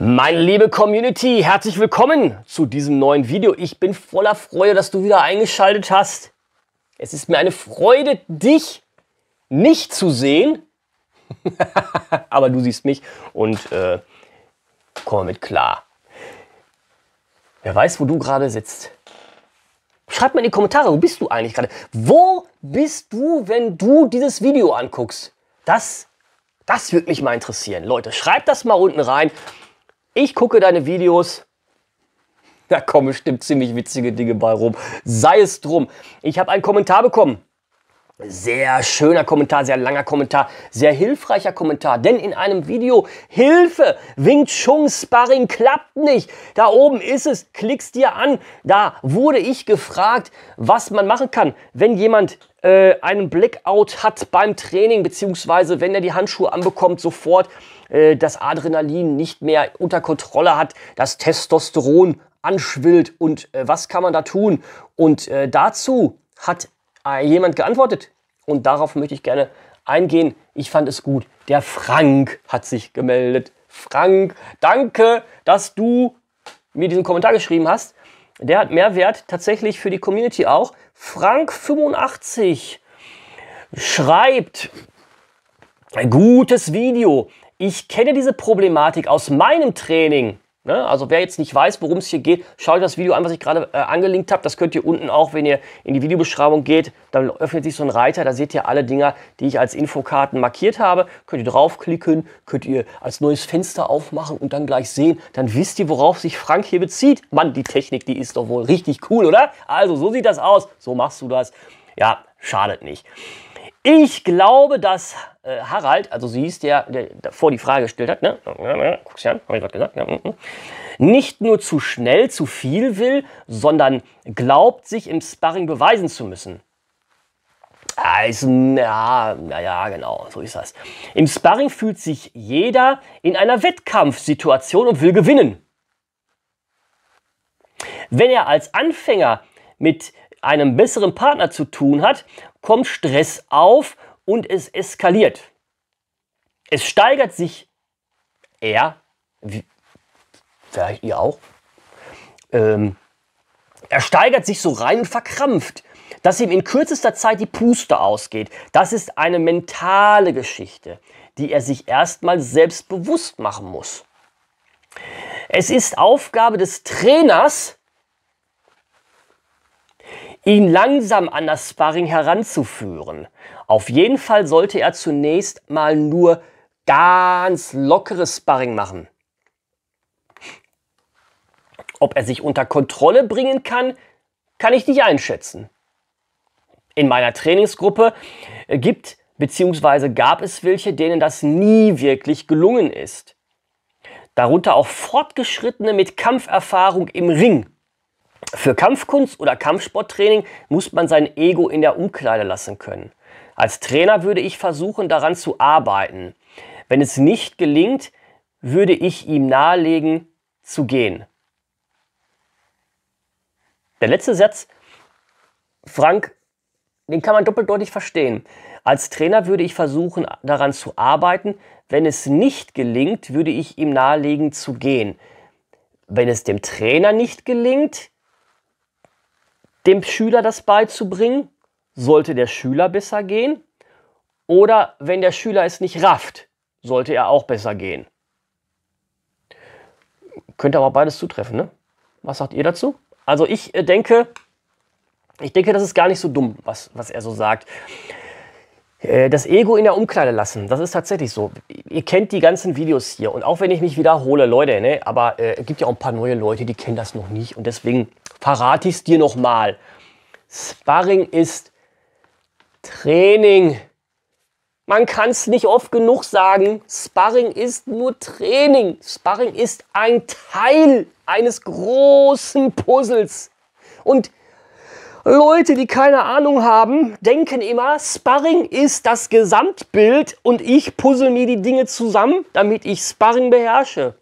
Meine liebe Community, herzlich willkommen zu diesem neuen Video. Ich bin voller Freude, dass du wieder eingeschaltet hast. Es ist mir eine Freude, dich nicht zu sehen. Aber du siehst mich und äh, komm mit klar. Wer weiß, wo du gerade sitzt. Schreib mal in die Kommentare, wo bist du eigentlich gerade? Wo bist du, wenn du dieses Video anguckst? Das, das würde mich mal interessieren. Leute, schreib das mal unten rein. Ich gucke deine Videos. Da kommen bestimmt ziemlich witzige Dinge bei rum. Sei es drum. Ich habe einen Kommentar bekommen. Sehr schöner Kommentar, sehr langer Kommentar, sehr hilfreicher Kommentar. Denn in einem Video, Hilfe, Wing Chun Sparring klappt nicht. Da oben ist es, klickst dir an. Da wurde ich gefragt, was man machen kann, wenn jemand äh, einen Blackout hat beim Training, beziehungsweise wenn er die Handschuhe anbekommt, sofort äh, das Adrenalin nicht mehr unter Kontrolle hat, das Testosteron anschwillt und äh, was kann man da tun? Und äh, dazu hat äh, jemand geantwortet und darauf möchte ich gerne eingehen. Ich fand es gut. Der Frank hat sich gemeldet. Frank, danke, dass du mir diesen Kommentar geschrieben hast. Der hat Mehrwert tatsächlich für die Community auch. Frank85 schreibt, gutes Video ich kenne diese Problematik aus meinem Training. Ne? Also wer jetzt nicht weiß, worum es hier geht, schaut euch das Video an, was ich gerade äh, angelinkt habe. Das könnt ihr unten auch, wenn ihr in die Videobeschreibung geht, dann öffnet sich so ein Reiter. Da seht ihr alle Dinger, die ich als Infokarten markiert habe. Könnt ihr draufklicken, könnt ihr als neues Fenster aufmachen und dann gleich sehen. Dann wisst ihr, worauf sich Frank hier bezieht. Mann, die Technik, die ist doch wohl richtig cool, oder? Also so sieht das aus. So machst du das. Ja, schadet nicht. Ich glaube, dass äh, Harald, also sie ist der, der davor die Frage gestellt hat, ne? Guck's an, habe ich gerade gesagt. Ja, mm -mm. Nicht nur zu schnell zu viel will, sondern glaubt, sich im Sparring beweisen zu müssen. Ja, ja, ja, genau, so ist das. Im Sparring fühlt sich jeder in einer Wettkampfsituation und will gewinnen. Wenn er als Anfänger mit einem besseren Partner zu tun hat, kommt Stress auf und es eskaliert. Es steigert sich er, wie, vielleicht ihr auch, ähm, er steigert sich so rein und verkrampft, dass ihm in kürzester Zeit die Puste ausgeht. Das ist eine mentale Geschichte, die er sich erstmal selbst bewusst machen muss. Es ist Aufgabe des Trainers, ihn langsam an das Sparring heranzuführen. Auf jeden Fall sollte er zunächst mal nur ganz lockeres Sparring machen. Ob er sich unter Kontrolle bringen kann, kann ich nicht einschätzen. In meiner Trainingsgruppe gibt bzw. gab es welche, denen das nie wirklich gelungen ist. Darunter auch Fortgeschrittene mit Kampferfahrung im Ring. Für Kampfkunst oder Kampfsporttraining muss man sein Ego in der Umkleide lassen können. Als Trainer würde ich versuchen, daran zu arbeiten. Wenn es nicht gelingt, würde ich ihm nahelegen, zu gehen. Der letzte Satz, Frank, den kann man doppeldeutig verstehen. Als Trainer würde ich versuchen, daran zu arbeiten. Wenn es nicht gelingt, würde ich ihm nahelegen, zu gehen. Wenn es dem Trainer nicht gelingt, dem Schüler das beizubringen? Sollte der Schüler besser gehen? Oder wenn der Schüler es nicht rafft, sollte er auch besser gehen? Könnte aber beides zutreffen, ne? Was sagt ihr dazu? Also ich äh, denke, ich denke, das ist gar nicht so dumm, was, was er so sagt. Äh, das Ego in der Umkleide lassen, das ist tatsächlich so. Ihr kennt die ganzen Videos hier und auch wenn ich mich wiederhole, Leute, ne, aber äh, es gibt ja auch ein paar neue Leute, die kennen das noch nicht und deswegen verrate ich es dir nochmal. Sparring ist Training. Man kann es nicht oft genug sagen. Sparring ist nur Training. Sparring ist ein Teil eines großen Puzzles. Und Leute, die keine Ahnung haben, denken immer, Sparring ist das Gesamtbild und ich puzzle mir die Dinge zusammen, damit ich Sparring beherrsche.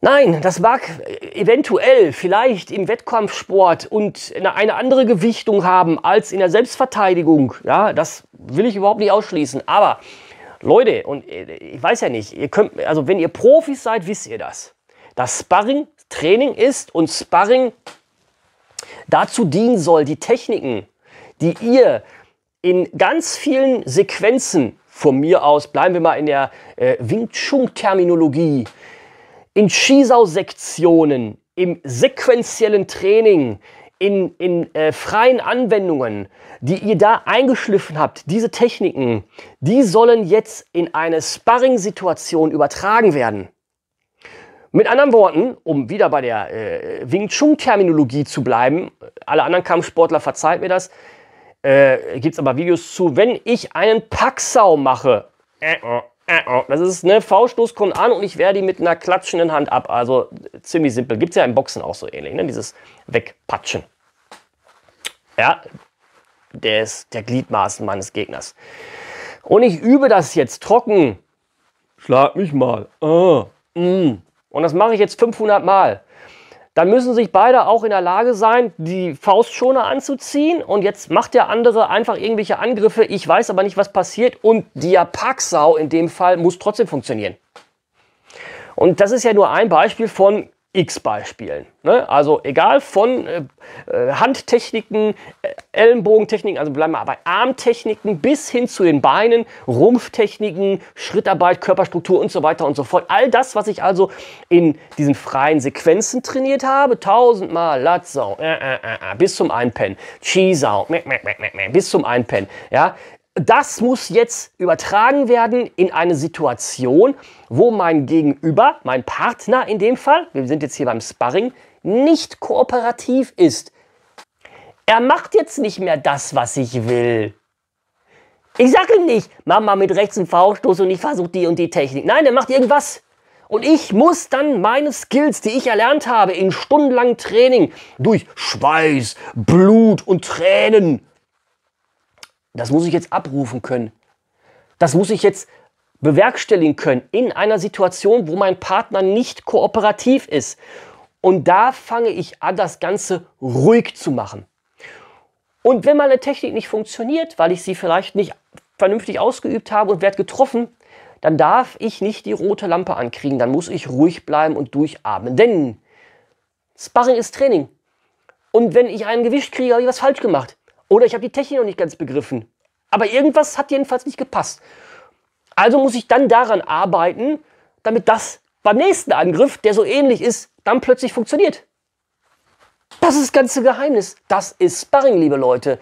Nein, das mag eventuell vielleicht im Wettkampfsport und eine andere Gewichtung haben als in der Selbstverteidigung. Ja, das will ich überhaupt nicht ausschließen. Aber Leute, und äh, ich weiß ja nicht, ihr könnt, also wenn ihr Profis seid, wisst ihr das. Dass Sparring Training ist und Sparring dazu dienen soll, die Techniken, die ihr in ganz vielen Sequenzen von mir aus, bleiben wir mal in der äh, Wing Chun Terminologie, in schießau sektionen im sequenziellen Training, in, in äh, freien Anwendungen, die ihr da eingeschliffen habt, diese Techniken, die sollen jetzt in eine Sparring-Situation übertragen werden. Mit anderen Worten, um wieder bei der äh, Wing Chun-Terminologie zu bleiben, alle anderen Kampfsportler verzeiht mir das, äh, gibt es aber Videos zu, wenn ich einen Packsau mache, äh, oh, äh, oh, das ist, ne, V-Stoß kommt an und ich wehre die mit einer klatschenden Hand ab. Also ziemlich simpel. Gibt es ja im Boxen auch so ähnlich, ne? dieses Wegpatschen. Ja, der ist der Gliedmaßen meines Gegners. Und ich übe das jetzt trocken. Schlag mich mal. Ah, mm. Und das mache ich jetzt 500 Mal dann müssen sich beide auch in der Lage sein, die Faustschoner anzuziehen. Und jetzt macht der andere einfach irgendwelche Angriffe. Ich weiß aber nicht, was passiert. Und die Packsau in dem Fall muss trotzdem funktionieren. Und das ist ja nur ein Beispiel von x Beispielen. Ne? Also egal von äh, äh Handtechniken, äh, Ellenbogentechniken, also bleiben wir bei Armtechniken bis hin zu den Beinen, Rumpftechniken, Schrittarbeit, Körperstruktur und so weiter und so fort. All das, was ich also in diesen freien Sequenzen trainiert habe, tausendmal Latzau, äh, äh, äh bis zum Einpennen, Cheeseau, bis zum Einpennen, ja, das muss jetzt übertragen werden in eine Situation, wo mein Gegenüber, mein Partner in dem Fall, wir sind jetzt hier beim Sparring, nicht kooperativ ist. Er macht jetzt nicht mehr das, was ich will. Ich sage ihm nicht, mach mal mit rechts einen V-Stoß und ich versuche die und die Technik. Nein, er macht irgendwas. Und ich muss dann meine Skills, die ich erlernt habe in stundenlangem Training, durch Schweiß, Blut und Tränen, das muss ich jetzt abrufen können. Das muss ich jetzt bewerkstelligen können in einer Situation, wo mein Partner nicht kooperativ ist. Und da fange ich an, das Ganze ruhig zu machen. Und wenn meine Technik nicht funktioniert, weil ich sie vielleicht nicht vernünftig ausgeübt habe und werde getroffen, dann darf ich nicht die rote Lampe ankriegen. Dann muss ich ruhig bleiben und durchatmen. Denn Sparring ist Training. Und wenn ich ein Gewicht kriege, habe ich was falsch gemacht. Oder ich habe die Technik noch nicht ganz begriffen. Aber irgendwas hat jedenfalls nicht gepasst. Also muss ich dann daran arbeiten, damit das beim nächsten Angriff, der so ähnlich ist, dann plötzlich funktioniert. Das ist das ganze Geheimnis. Das ist Sparring, liebe Leute.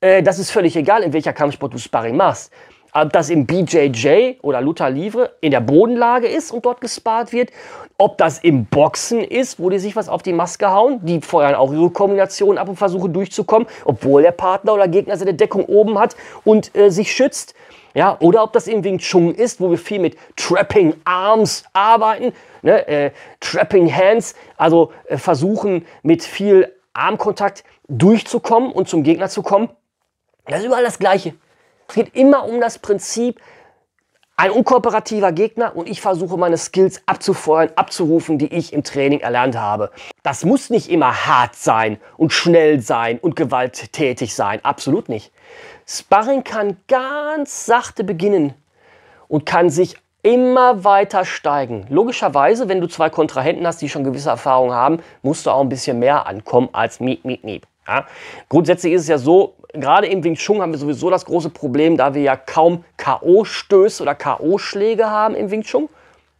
Äh, das ist völlig egal, in welcher Kampfsport du Sparring machst ob äh, das im BJJ oder Luther Livre in der Bodenlage ist und dort gespart wird, ob das im Boxen ist, wo die sich was auf die Maske hauen, die feuern auch ihre Kombinationen ab und versuchen durchzukommen, obwohl der Partner oder Gegner seine Deckung oben hat und äh, sich schützt. Ja, oder ob das im Wing Chun ist, wo wir viel mit Trapping Arms arbeiten, ne, äh, Trapping Hands, also äh, versuchen mit viel Armkontakt durchzukommen und zum Gegner zu kommen. Das ist überall das Gleiche. Es geht immer um das Prinzip, ein unkooperativer Gegner und ich versuche meine Skills abzufeuern, abzurufen, die ich im Training erlernt habe. Das muss nicht immer hart sein und schnell sein und gewalttätig sein, absolut nicht. Sparring kann ganz sachte beginnen und kann sich immer weiter steigen. Logischerweise, wenn du zwei Kontrahenten hast, die schon gewisse Erfahrungen haben, musst du auch ein bisschen mehr ankommen als miep, miep, miep. Ja? Grundsätzlich ist es ja so, gerade im Wing Chun haben wir sowieso das große Problem, da wir ja kaum K.O.-Stöße oder K.O.-Schläge haben im Wing Chun.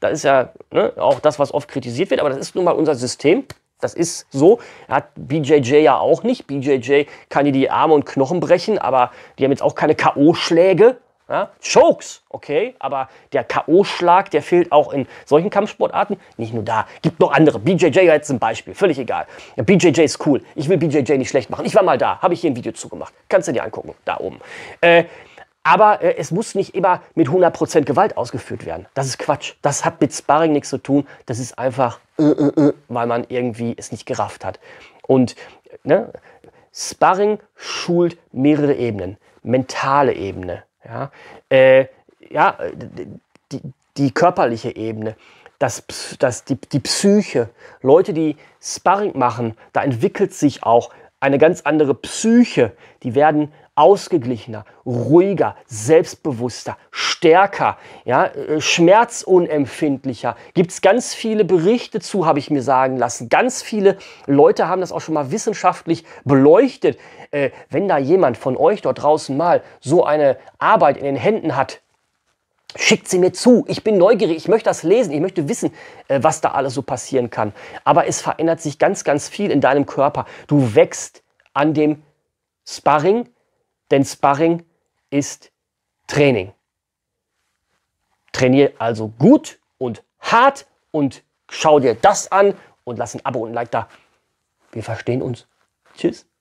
Das ist ja ne, auch das, was oft kritisiert wird, aber das ist nun mal unser System. Das ist so. Hat BJJ ja auch nicht. BJJ kann dir die Arme und Knochen brechen, aber die haben jetzt auch keine K.O.-Schläge. Ja? Chokes, okay, aber der K.O.-Schlag, der fehlt auch in solchen Kampfsportarten. Nicht nur da, gibt noch andere. BJJ jetzt zum Beispiel, völlig egal. Ja, BJJ ist cool. Ich will BJJ nicht schlecht machen. Ich war mal da, habe ich hier ein Video zugemacht. Kannst du dir angucken, da oben. Äh, aber äh, es muss nicht immer mit 100% Gewalt ausgeführt werden. Das ist Quatsch. Das hat mit Sparring nichts zu tun. Das ist einfach, äh, äh, äh weil man irgendwie es nicht gerafft hat. Und äh, ne, Sparring schult mehrere Ebenen. Mentale Ebene, ja, äh, ja die, die körperliche Ebene, das, das, die, die Psyche, Leute, die Sparring machen, da entwickelt sich auch eine ganz andere Psyche. Die werden ausgeglichener, ruhiger, selbstbewusster, stärker, ja, äh, schmerzunempfindlicher. Gibt es ganz viele Berichte zu, habe ich mir sagen lassen. Ganz viele Leute haben das auch schon mal wissenschaftlich beleuchtet. Äh, wenn da jemand von euch dort draußen mal so eine Arbeit in den Händen hat, Schickt sie mir zu. Ich bin neugierig. Ich möchte das lesen. Ich möchte wissen, äh, was da alles so passieren kann. Aber es verändert sich ganz, ganz viel in deinem Körper. Du wächst an dem Sparring, denn Sparring ist Training. Trainier also gut und hart und schau dir das an und lass ein Abo und ein Like da. Wir verstehen uns. Tschüss.